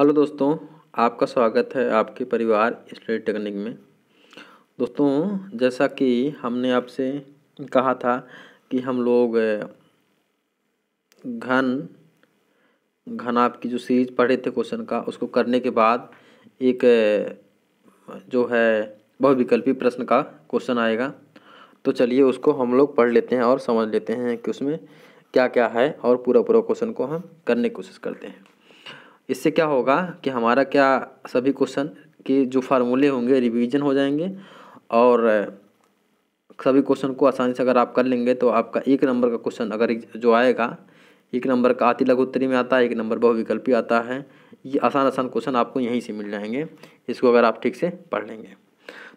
hello दोस्तों आपका स्वागत है आपके परिवार स्टडी टेक्निक में दोस्तों जैसा कि हमने आपसे कहा था कि हम लोग घन घन आपकी जो सीरीज पढ़े थे क्वेश्चन का उसको करने के बाद एक जो है बहुविकल्पी प्रश्न का क्वेश्चन आएगा तो चलिए उसको हम लोग पढ़ लेते हैं और समझ लेते हैं कि उसमें क्या क्या है और पूरा पूरा क्वेश्चन को हम करने की कोशिश करते हैं इससे क्या होगा कि हमारा क्या सभी क्वेश्चन के जो फार्मूले होंगे रिवीजन हो जाएंगे और सभी क्वेश्चन को आसानी से अगर आप कर लेंगे तो आपका एक नंबर का क्वेश्चन अगर जो आएगा एक नंबर का आती उत्तरी में आता है एक नंबर बहुविकल्पी आता है ये आसान आसान क्वेश्चन आपको यहीं से मिल जाएंगे इसको अगर आप ठीक से पढ़ लेंगे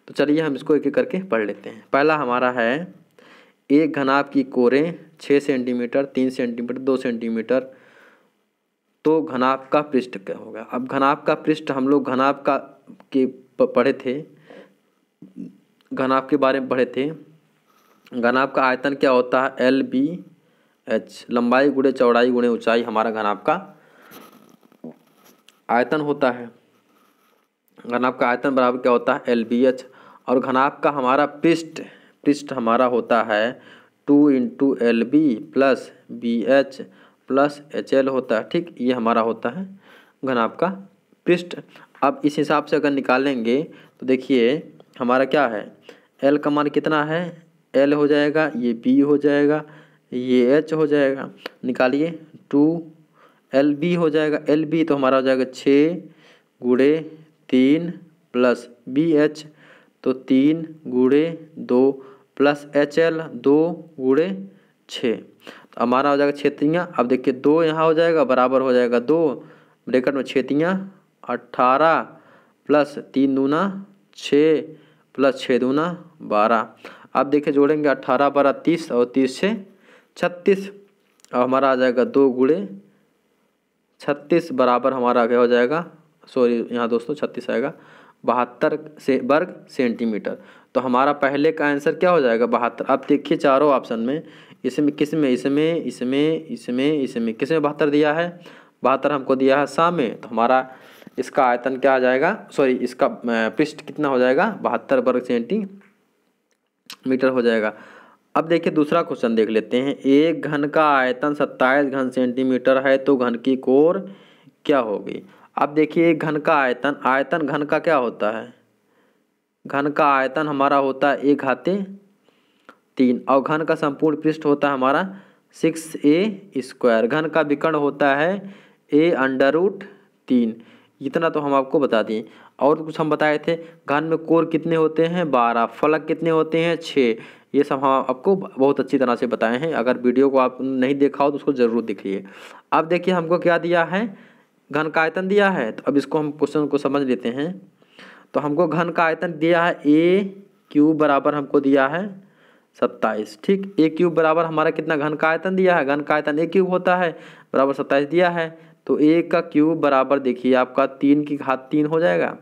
तो चलिए हम इसको एक एक करके पढ़ लेते हैं पहला हमारा है एक घनाभ की कोरें छः सेंटीमीटर तीन सेंटीमीटर दो सेंटीमीटर तो घनाभ का पृष्ठ क्या होगा अब घनाभ का पृष्ठ हम लोग घनाभ का के पढ़े थे घनाभ के बारे में पढ़े थे घनाभ का आयतन क्या होता है एल बी एच लंबाई गुणे चौड़ाई गुणे ऊंचाई हमारा घनाभ का आयतन होता है घनाभ का आयतन बराबर क्या होता है एल बी एच और घनाभ का हमारा पृष्ठ पृष्ठ हमारा होता है two into L B plus B H plus H L होता है ठीक ये हमारा होता है घनाभ का पृष्ठ अब इस हिसाब से अगर निकालेंगे तो देखिए हमारा क्या है एल का मान कितना है एल हो जाएगा ये बी हो जाएगा ये एच हो जाएगा निकालिए टू एल बी हो जाएगा एल बी तो हमारा हो जाएगा छः गुड़े तीन प्लस बी एच तो तीन गुड़े दो प्लस एच एल दो गुड़े छः हमारा हो जाएगा छेतियाँ अब देखिए दो यहाँ हो जाएगा बराबर हो जाएगा दो ब्रेकेट में छेतियाँ अट्ठारह प्लस तीन दूना छः प्लस छः दूना बारह अब देखिए जोड़ेंगे अट्ठारह बारह तीस और तीस छः छत्तीस अब हमारा आ जाएगा दो गुड़े छत्तीस बराबर हमारा आगे हो जाएगा सॉरी यहाँ दोस्तों छत्तीस आएगा बहत्तर से वर्ग सेंटीमीटर तो हमारा पहले का आंसर क्या हो जाएगा बहत्तर अब देखिए चारों ऑप्शन में इसमें किसमें इसमें इसमें इसमें इसमें किसमें बहत्तर दिया है बहत्तर हमको दिया है सा में तो हमारा इसका आयतन क्या आ जाएगा सॉरी इसका पृष्ठ कितना हो जाएगा बहत्तर वर्ग सेंटी मीटर हो जाएगा अब देखिए दूसरा क्वेश्चन देख लेते हैं एक घन का आयतन सत्ताईस घन सेंटीमीटर है तो घन की कोर क्या होगी अब देखिए एक घन का आयतन आयतन घन का क्या होता है घन का आयतन हमारा होता है एक घाते तीन और घन का संपूर्ण पृष्ठ होता है हमारा सिक्स ए स्क्वायर घन का विकर्ण होता है ए अंडर रूट तीन इतना तो हम आपको बता दिए और कुछ हम बताए थे घन में कोर कितने होते हैं बारह फलक कितने होते हैं छः ये सब हम आपको बहुत अच्छी तरह से बताए हैं अगर वीडियो को आप नहीं देखा हो तो उसको ज़रूर देखिए अब देखिए हमको क्या दिया है घन का आयतन दिया है तो अब इसको हम क्वेश्चन को समझ लेते हैं तो हमको घन का आयतन दिया है ए क्यू बराबर हमको दिया है सत्ताईस ठीक ए क्यूब बराबर हमारा कितना घन का आयतन दिया है घन का आयतन ए क्यूब होता है बराबर सत्ताईस दिया है तो ए का क्यूब बराबर देखिए आपका तीन की घात तीन हो जाएगा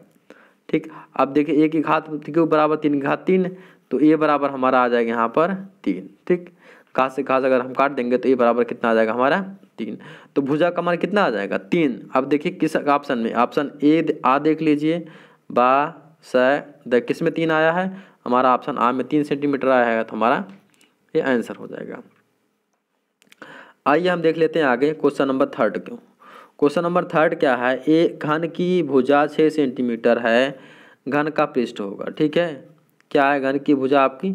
ठीक अब देखिए ए की घात क्यूब बराबर तीन की घात तीन तो ए बराबर हमारा आ जाएगा यहाँ पर तीन ठीक घास से घास अगर हम काट देंगे तो ए बराबर कितना आ जाएगा हमारा तीन तो भुजा का मान कितना आ जाएगा तीन अब देखिए किस ऑप्शन में ऑप्शन ए आ देख लीजिए बा स किस में तीन आया है हमारा ऑप्शन आ में तीन सेंटीमीटर है तो हमारा ये आंसर हो जाएगा आइए हम देख लेते हैं आगे क्वेश्चन नंबर थर्ड क्यों क्वेश्चन नंबर थर्ड क्या है ए घन की भुजा छः सेंटीमीटर है घन का पृष्ठ होगा ठीक है क्या है घन की भुजा आपकी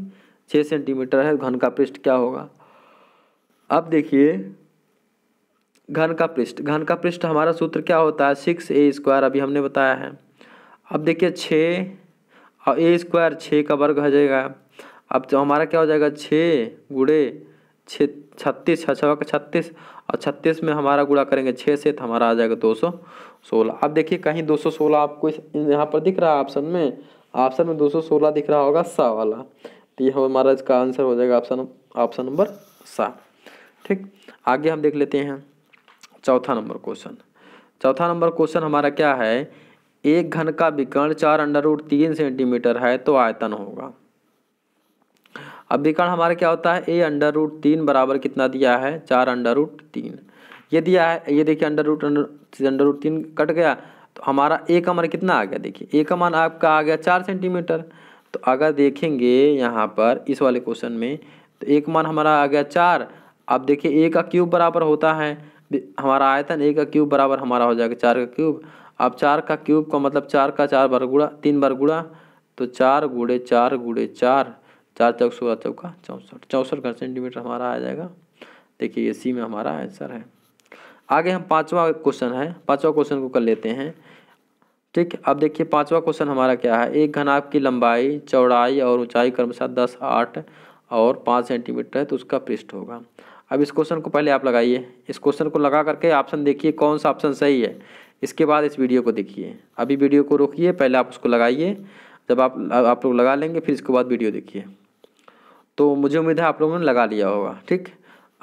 छः सेंटीमीटर है घन का पृष्ठ क्या होगा अब देखिए घन का पृष्ठ घन का पृष्ठ हमारा सूत्र क्या होता है सिक्स ए स्क्वायर अभी हमने बताया है अब देखिए छः और ए स्क्वायर छः का वर्ग हो जाएगा अब तो हमारा क्या हो जाएगा छः गुड़े छः छत्तीस छः का छत्तीस और छत्तीस में हमारा गुड़ा करेंगे छः से तो हमारा आ जाएगा दो सौ सोलह अब देखिए कहीं दो सौ सोलह आपको इस यहाँ पर दिख रहा है ऑप्शन में ऑप्शन में दो सौ सोलह दिख रहा होगा सा वाला तो यह हमारा इसका आंसर हो जाएगा ऑप्शन ऑप्शन नंबर सा ठीक आगे हम देख लेते हैं चौथा नंबर क्वेश्चन चौथा नंबर क्वेश्चन हमारा क्या है एक घन का विकर्ण चार अंडर रूट तीन सेंटीमीटर है तो आयतन होगा अब विकर्ण हमारा क्या होता है ए अंडर रूट तीन बराबर कितना दिया है चार अंडर रूट तीन ये दिया है ये देखिए under root under under root तीन कट गया तो हमारा ए का मान कितना आ गया देखिए ए का मान आपका आ गया चार सेंटीमीटर तो अगर देखेंगे यहाँ पर इस वाले क्वेश्चन में तो एक मान हमारा आ गया चार अब देखिए ए का क्यूब बराबर होता है हमारा आयतन ए का क्यूब बराबर हमारा हो जाएगा चार का क्यूब अब चार का क्यूब का मतलब चार का चार बार गुड़ा तीन बार गुड़ा तो चार गुड़े चार गुड़े चार चार चौक सोलह चौका चौंसठ चौंसठ घर सेंटीमीटर हमारा आ जाएगा देखिए ये सी में हमारा आंसर है आगे हम पाँचवा क्वेश्चन है पाँचवा क्वेश्चन को कर लेते हैं ठीक अब देखिए पाँचवा क्वेश्चन हमारा क्या है एक घनाभ की लंबाई चौड़ाई और ऊंचाई क्रमशः दस आठ और पाँच सेंटीमीटर है तो उसका पृष्ठ होगा अब इस क्वेश्चन को पहले आप लगाइए इस क्वेश्चन को लगा करके ऑप्शन देखिए कौन सा ऑप्शन सही है इसके बाद इस वीडियो को देखिए अभी वीडियो को रोकिए पहले आप उसको लगाइए जब आप आप लोग लगा लेंगे फिर इसके बाद वीडियो देखिए तो मुझे उम्मीद है आप लोगों ने लगा लिया होगा ठीक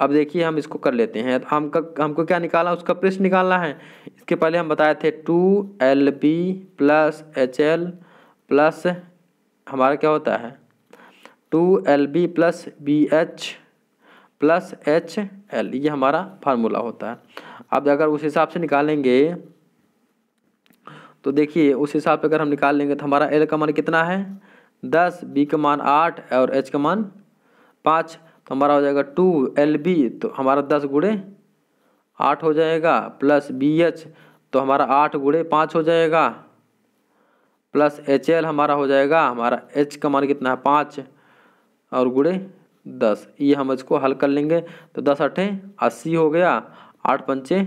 अब देखिए हम इसको कर लेते हैं हम हमको क्या निकाला उसका प्रश्न निकालना है इसके पहले हम बताए थे two L B plus H L plus हमारा क्या होता है two L B plus B H plus H L ये हमारा फार्मूला होता है अब अगर उस हिसाब से निकालेंगे तो देखिए उस हिसाब से अगर हम निकाल लेंगे तो हमारा एल का मान कितना है दस बी का मान आठ और एच का मान पाँच तो हमारा हो जाएगा टू एल बी तो हमारा दस गुड़े आठ हो जाएगा प्लस बी एच तो हमारा आठ गुड़े पाँच हो जाएगा प्लस एच एल हमारा हो जाएगा हमारा एच का मान कितना है पाँच और गुड़े दस ये हम इसको हल कर लेंगे तो दस अठे अस्सी हो गया आठ पंचे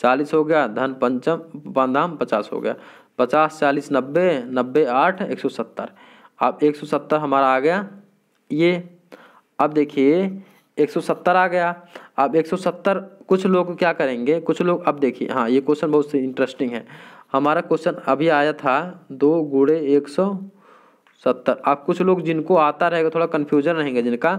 चालीस हो गया धन पंचम पंदाम पचास हो गया पचास चालीस नब्बे नब्बे आठ एक सौ सत्तर अब एक सौ सत्तर हमारा आ गया ये अब देखिए एक सौ सत्तर आ गया अब एक सौ सत्तर कुछ लोग क्या करेंगे कुछ लोग अब देखिए हाँ ये क्वेश्चन बहुत इंटरेस्टिंग है हमारा क्वेश्चन अभी आया था दो गुड़े एक सौ सत्तर आप कुछ लोग जिनको आता रहेगा थोड़ा कन्फ्यूजन रहेंगे जिनका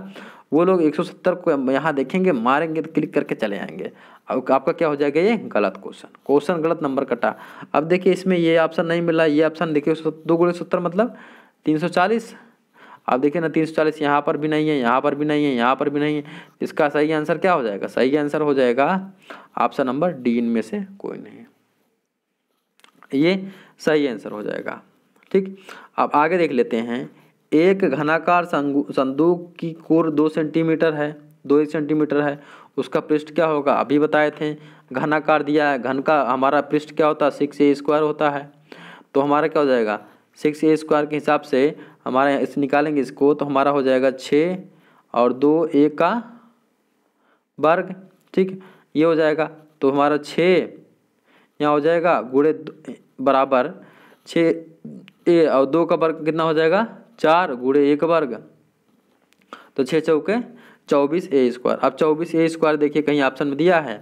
वो लोग एक सौ सत्तर को यहाँ देखेंगे मारेंगे तो क्लिक करके चले आएंगे अब आपका क्या हो जाएगा ये गलत क्वेश्चन क्वेश्चन गलत नंबर कटा अब देखिए इसमें ये ऑप्शन नहीं मिला ये ऑप्शन देखिए दो गुड़े सत्तर मतलब तीन सौ चालीस अब देखिए ना तीन सौ चालीस यहाँ पर भी नहीं है यहाँ पर भी नहीं है यहाँ पर भी नहीं है इसका सही आंसर क्या हो जाएगा सही आंसर हो जाएगा ऑप्शन नंबर डी इनमें से कोई नहीं ये सही आंसर हो जाएगा ठीक अब आगे देख लेते हैं एक घनाकार संदूक की कोर दो सेंटीमीटर है दो एक सेंटीमीटर है उसका पृष्ठ क्या होगा अभी बताए थे घनाकार दिया है घन का हमारा पृष्ठ क्या होता है सिक्स ए स्क्वायर होता है तो हमारा क्या हो जाएगा सिक्स ए स्क्वायर के हिसाब से हमारे इस निकालेंगे इसको तो हमारा हो जाएगा छः और दो ए का वर्ग ठीक ये हो जाएगा तो हमारा छः यहाँ हो जाएगा गुड़े बराबर छः ए और दो का वर्ग कितना हो जाएगा चार गुड़े एक वर्ग तो छः चौके चौबीस ए स्क्वायर अब चौबीस ए स्क्वायर देखिए कहीं ऑप्शन में दिया है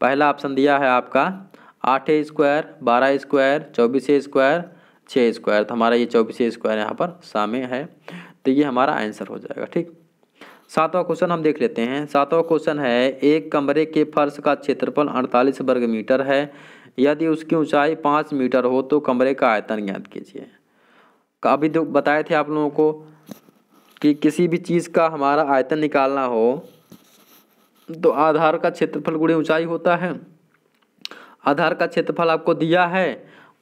पहला ऑप्शन दिया है आपका आठ ए स्क्वायर बारह स्क्वायर चौबीस ए स्क्वायर छः स्क्वायर तो हमारा ये चौबीस ए स्क्वायर यहाँ पर सामने है तो ये हमारा आंसर हो जाएगा ठीक सातवां क्वेश्चन हम देख लेते हैं सातवां क्वेश्चन है एक कमरे के फर्श का क्षेत्रफल अड़तालीस वर्ग मीटर है यदि उसकी ऊंचाई पाँच मीटर हो तो कमरे का आयतन ज्ञात कीजिए का अभी जो बताए थे आप लोगों को कि किसी भी चीज़ का हमारा आयतन निकालना हो तो आधार का क्षेत्रफल गुणे ऊंचाई होता है आधार का क्षेत्रफल आपको दिया है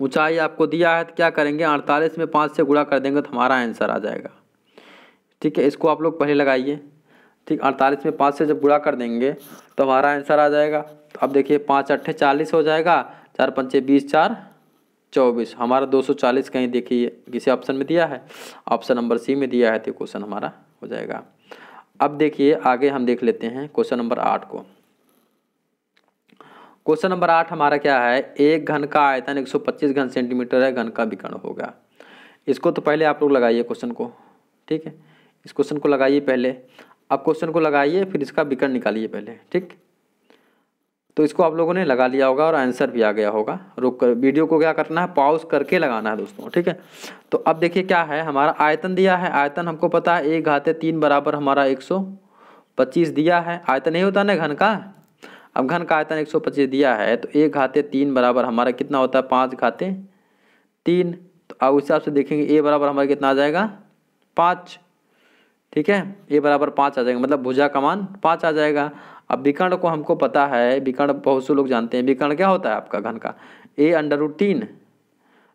ऊंचाई आपको दिया है तो क्या करेंगे अड़तालीस में पाँच से गुणा कर देंगे तो हमारा आंसर आ जाएगा ठीक है इसको आप लोग पहले लगाइए ठीक अड़तालीस में पाँच से जब गुणा कर देंगे तो हमारा आंसर आ जाएगा तो अब देखिए पाँच अट्ठे चालीस हो जाएगा चार पंचे बीस चार चौबीस हमारा दो सौ चालीस कहीं देखिए किसी ऑप्शन में दिया है ऑप्शन नंबर सी में दिया है तो क्वेश्चन हमारा हो जाएगा अब देखिए आगे हम देख लेते हैं क्वेश्चन नंबर आठ को क्वेश्चन नंबर आठ हमारा क्या है एक घन का आयतन एक सौ पच्चीस घन सेंटीमीटर है घन का विकर्ण होगा इसको तो पहले आप लोग लगाइए क्वेश्चन को ठीक है इस क्वेश्चन को लगाइए पहले अब क्वेश्चन को लगाइए फिर इसका विकर्ण निकालिए पहले ठीक तो इसको आप लोगों ने लगा लिया होगा और आंसर भी आ गया होगा रुक कर वीडियो को क्या करना है पॉज करके लगाना है दोस्तों ठीक है तो अब देखिए क्या है हमारा आयतन दिया है आयतन हमको पता है एक घाते तीन बराबर हमारा एक सौ पच्चीस दिया है आयतन नहीं होता ना घन का अब घन का आयतन एक सौ पच्चीस दिया है तो एक घाते तीन बराबर हमारा कितना होता है पाँच घाते तीन तो अब उस हिसाब से देखेंगे ए बराबर हमारा कितना आ जाएगा पाँच ठीक है ए बराबर पाँच आ जाएगा मतलब भुजा का मान पाँच आ जाएगा अब विकर्ण को हमको पता है विकर्ण बहुत से लोग जानते हैं विकर्ण क्या होता है आपका घन का ए अंडर रूट तीन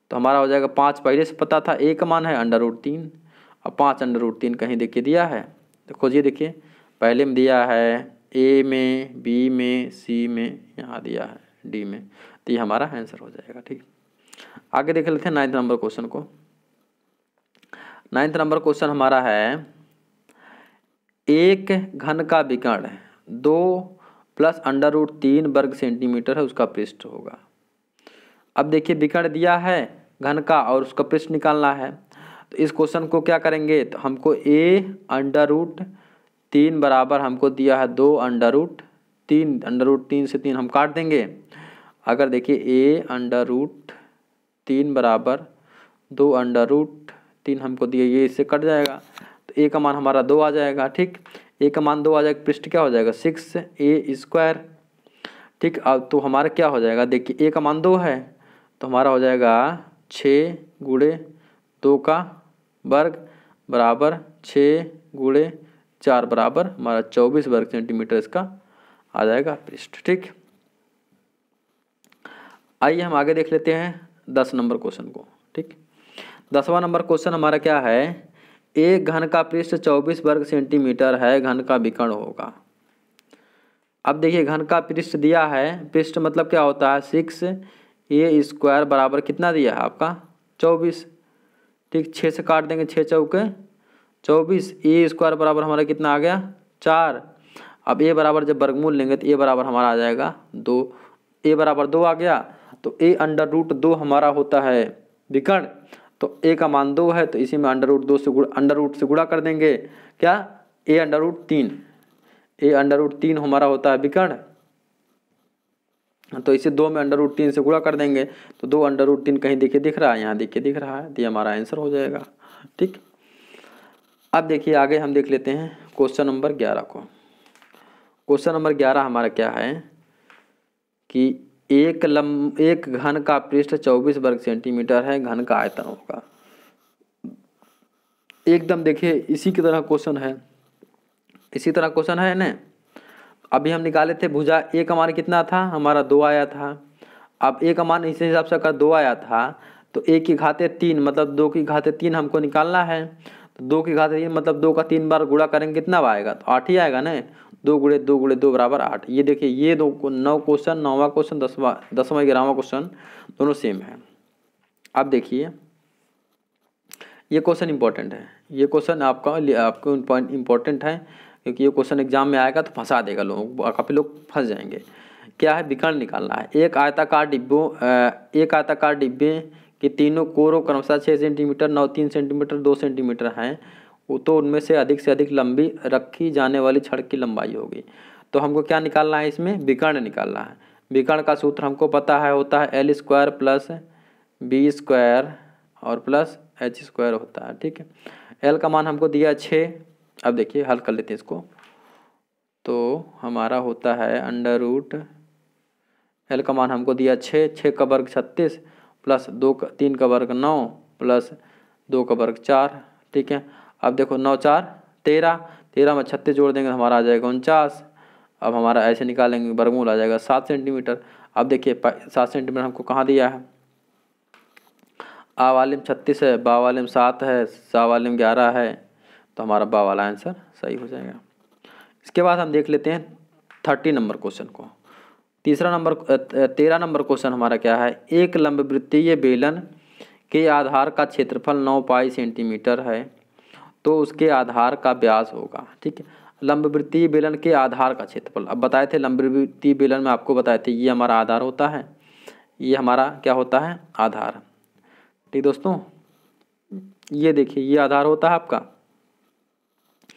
तो हमारा हो जाएगा पाँच पहले से पता था ए का मान है अंडर रूट तीन और पाँच अंडर रूट तीन कहीं देखिए दिया है तो खोजिए देखिए पहले में दिया है ए में बी में सी में यहाँ दिया है डी में तो ये हमारा आंसर हो जाएगा ठीक आगे देख लेते हैं नाइन्थ नंबर क्वेश्चन को नाइन्थ नंबर क्वेश्चन हमारा है एक घन का विकर्ण दो प्लस अंडर रूट तीन वर्ग सेंटीमीटर है उसका पृष्ठ होगा अब देखिए विकर्ण दिया है घन का और उसका पृष्ठ निकालना है तो इस क्वेश्चन को क्या करेंगे तो हमको ए अंडर रूट तीन बराबर हमको दिया है दो अंडर रूट तीन अंडर रूट तीन से तीन हम काट देंगे अगर देखिए ए अंडर रूट तीन बराबर दो अंडर रूट तीन हमको दिया ये इससे कट जाएगा तो ए का मान हमारा दो आ जाएगा ठीक ए का मान दो आ जाएगा पृष्ठ क्या हो जाएगा सिक्स ए स्क्वायर ठीक अब तो हमारा क्या हो जाएगा देखिए ए का मान दो है तो हमारा हो जाएगा छः गुड़े दो का वर्ग बराबर छः गुड़े चार बराबर हमारा चौबीस वर्ग सेंटीमीटर इसका आ जाएगा पृष्ठ ठीक आइए हम आगे देख लेते हैं दस नंबर क्वेश्चन को ठीक दसवां नंबर क्वेश्चन हमारा क्या है एक घन का पृष्ठ चौबीस वर्ग सेंटीमीटर है घन का विकर्ण होगा अब देखिए घन का पृष्ठ दिया है पृष्ठ मतलब क्या होता है सिक्स ए स्क्वायर बराबर कितना दिया है आपका चौबीस ठीक छः से काट देंगे छः चौके चौबीस ए स्क्वायर बराबर हमारा कितना आ गया चार अब ए बराबर जब वर्गमूल लेंगे तो ए बराबर हमारा आ जाएगा दो ए बराबर दो आ गया तो ए अंडर रूट दो हमारा होता है विकर्ण तो ए का मान दो है तो इसी में अंडर रूट दो से गुड़ा अंडर रूट से गुड़ा कर देंगे क्या ए अंडर रूट तीन ए अंडर रूट तीन हमारा होता है विकर्ण तो इसे दो में अंडर रूट तीन से गुड़ा कर देंगे तो दो अंडर रूट तीन कहीं देखिए दिख रहा है यहाँ देखिए दिख रहा है तो ये हमारा आंसर हो जाएगा ठीक अब देखिए आगे हम देख लेते हैं क्वेश्चन नंबर ग्यारह को क्वेश्चन नंबर ग्यारह हमारा क्या है कि एक लम एक घन का पृष्ठ चौबीस वर्ग सेंटीमीटर है घन का आयतन होगा एकदम देखिए इसी की तरह क्वेश्चन है इसी तरह क्वेश्चन है ना अभी हम निकाले थे भुजा एक का कितना था हमारा दो आया था अब एक का मान इसी हिसाब से अगर दो आया था तो एक की घाते तीन मतलब दो की घाते तीन हमको निकालना है तो दो की घाते तीन मतलब दो का तीन बार गुड़ा करेंगे कितना आएगा तो आठ ही आएगा ना दो गुड़े दो गुड़े दो बराबर आठ ये देखिए ये दो नौ क्वेश्चन नौवा क्वेश्चन दसवा दसवा ग्यारहवा क्वेश्चन दोनों सेम है अब देखिए ये क्वेश्चन इंपॉर्टेंट है ये क्वेश्चन आपका आपको इंपॉर्टेंट है क्योंकि ये क्वेश्चन एग्जाम में आएगा तो फंसा देगा लोगों काफ़ी लोग फंस जाएंगे क्या है विकर्ण निकालना है एक आयताकार डिब्बों एक आयताकार डिब्बे के तीनों कोरों क्रमशः छः सेंटीमीटर नौ तीन सेंटीमीटर दो सेंटीमीटर हैं वो तो उनमें से अधिक से अधिक लंबी रखी जाने वाली छड़ की लंबाई होगी तो हमको क्या निकालना है इसमें विकर्ण निकालना है विकर्ण का सूत्र हमको पता है होता है L square plus B square और प्लस एच स्क्वायर होता है ठीक है एल का मान हमको दिया छः अब देखिए हल कर लेते हैं इसको तो हमारा होता है अंडर रूट एल का मान हमको दिया छः छः का वर्ग छत्तीस प्लस दो का तीन का वर्ग नौ प्लस दो का वर्ग चार ठीक है अब देखो नौ चार तेरह तेरह में छत्तीस जोड़ देंगे तो हमारा आ जाएगा उनचास अब हमारा ऐसे निकालेंगे वर्गमूल आ जाएगा सात सेंटीमीटर अब देखिए सात सेंटीमीटर हमको कहाँ दिया है आ वाले छत्तीस है बा वाले सात है सा वाले ग्यारह है तो हमारा बा वाला आंसर सही हो जाएगा इसके बाद हम देख लेते हैं थर्टी नंबर क्वेश्चन को तीसरा नंबर तेरह नंबर क्वेश्चन हमारा क्या है एक लंब वृत्तीय बेलन के आधार का क्षेत्रफल नौ पाई सेंटीमीटर है तो उसके आधार का ब्याज होगा ठीक है लंबवृत्तीय बेलन के आधार का क्षेत्रफल अब बताए थे लंबवृत्तीय बेलन में आपको बताए थे ये हमारा आधार होता है ये हमारा क्या होता है आधार ठीक दोस्तों ये देखिए ये आधार होता है आपका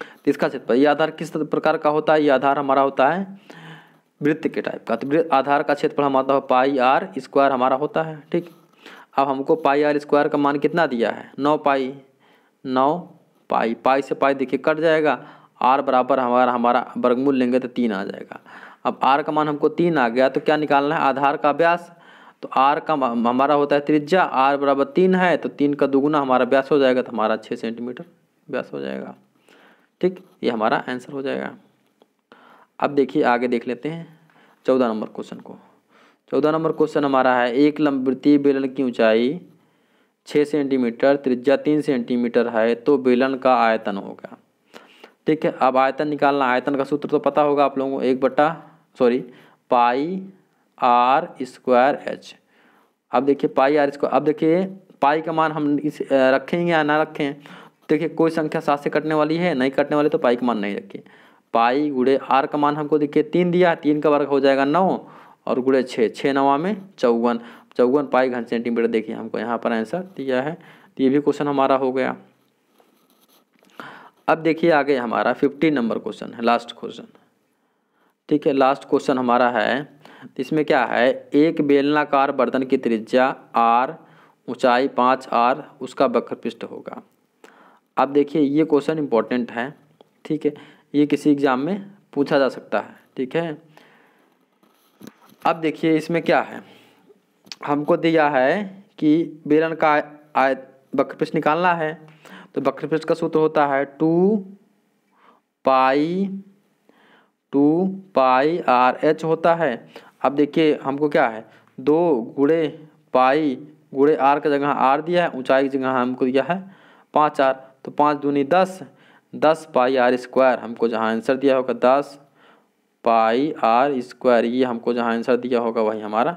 तो इसका क्षेत्रफल ये आधार किस प्रकार का होता है ये आधार हमारा होता है वृत्त के टाइप का तो आधार का क्षेत्रफल हमारा पाई आर स्क्वायर हमारा होता है ठीक अब हमको पाई आर स्क्वायर का मान कितना दिया है नौ पाई नौ पाई पाई से पाई देखिए कट जाएगा आर बराबर हमारा हमारा वर्गमूल लेंगे तो तीन आ जाएगा अब आर का मान हमको तीन आ गया तो क्या निकालना है आधार का व्यास तो आर का हमारा होता है त्रिज्या आर बराबर तीन है तो तीन का दुगुना हमारा व्यास हो जाएगा तो हमारा छः सेंटीमीटर व्यास हो जाएगा ठीक ये हमारा आंसर हो जाएगा अब देखिए आगे देख लेते हैं चौदह नंबर क्वेश्चन को चौदह नंबर क्वेश्चन हमारा है एक लंबी बेलन की ऊंचाई छः सेंटीमीटर त्रिज्या तीन सेंटीमीटर है तो बेलन का आयतन होगा ठीक है अब आयतन निकालना आयतन का सूत्र तो पता होगा आप लोगों को एक बट्टा sorry pi R square H अब देखिए पाई आर स्क्वायर अब देखिए पाई का मान हम इस रखेंगे या ना रखें देखिए कोई संख्या सात से कटने वाली है नहीं कटने वाली तो पाई का मान नहीं रखिए पाई गुड़े आर का मान हमको देखिए तीन दिया तीन का वर्ग हो जाएगा नौ और गुड़े छः छः नवा में चौवन चौवन पाई घन सेंटीमीटर देखिए हमको यहाँ पर आंसर दिया है तो ये भी क्वेश्चन हमारा हो गया अब देखिए आगे हमारा फिफ्टीन नंबर क्वेश्चन है लास्ट क्वेश्चन ठीक है लास्ट क्वेश्चन हमारा है इसमें क्या है एक बेलनाकार बर्तन की त्रिज्या आर ऊंचाई पाँच आर उसका बकर पृष्ठ होगा अब देखिए ये क्वेश्चन इम्पोर्टेंट है ठीक है ये किसी एग्ज़ाम में पूछा जा सकता है ठीक है अब देखिए इसमें क्या है हमको दिया है कि बेलन का आयत बकरपृष्ठ निकालना है तो बकरपृष्ठ का सूत्र होता है two pi two pi R H होता है अब देखिए हमको क्या है दो गुड़े पाई गुड़े आर का जगह आर दिया है ऊंचाई की जगह हमको दिया है पाँच आर तो पाँच दूनी दस दस पाई आर स्क्वायर हमको जहाँ आंसर दिया होगा दस पाई आर स्क्वायर ये हमको जहाँ आंसर दिया होगा वही हमारा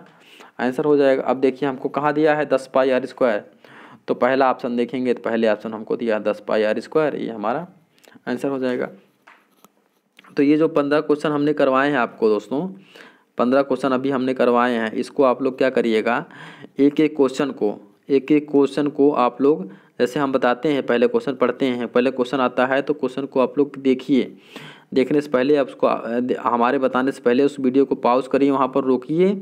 आंसर हो जाएगा अब देखिए हमको कहाँ दिया है दस पाई आर स्क्वायर तो पहला ऑप्शन देखेंगे तो पहले ऑप्शन हमको दिया है दस पाई आर स्क्वायर ये हमारा आंसर हो जाएगा तो ये जो पंद्रह क्वेश्चन हमने करवाए हैं आपको दोस्तों पंद्रह क्वेश्चन अभी हमने करवाए हैं इसको आप लोग क्या करिएगा एक एक क्वेश्चन को एक एक क्वेश्चन को आप लोग जैसे हम बताते हैं पहले क्वेश्चन पढ़ते हैं पहले क्वेश्चन आता है तो क्वेश्चन को आप लोग देखिए देखने से पहले आप उसको हमारे बताने से पहले उस वीडियो को पॉज करिए वहाँ पर रोकिए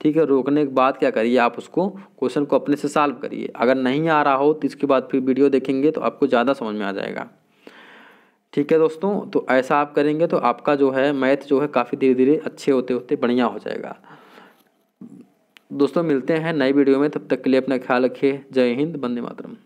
ठीक है रोकने के बाद क्या करिए आप उसको क्वेश्चन को अपने से सॉल्व करिए अगर नहीं आ रहा हो तो इसके बाद फिर वीडियो देखेंगे तो आपको ज़्यादा समझ में आ जाएगा ठीक है दोस्तों तो ऐसा आप करेंगे तो आपका जो है मैथ जो है काफ़ी धीरे धीरे अच्छे होते होते बढ़िया हो जाएगा दोस्तों मिलते हैं नई वीडियो में तब तक के लिए अपना ख्याल रखिए जय हिंद बंदे मातरम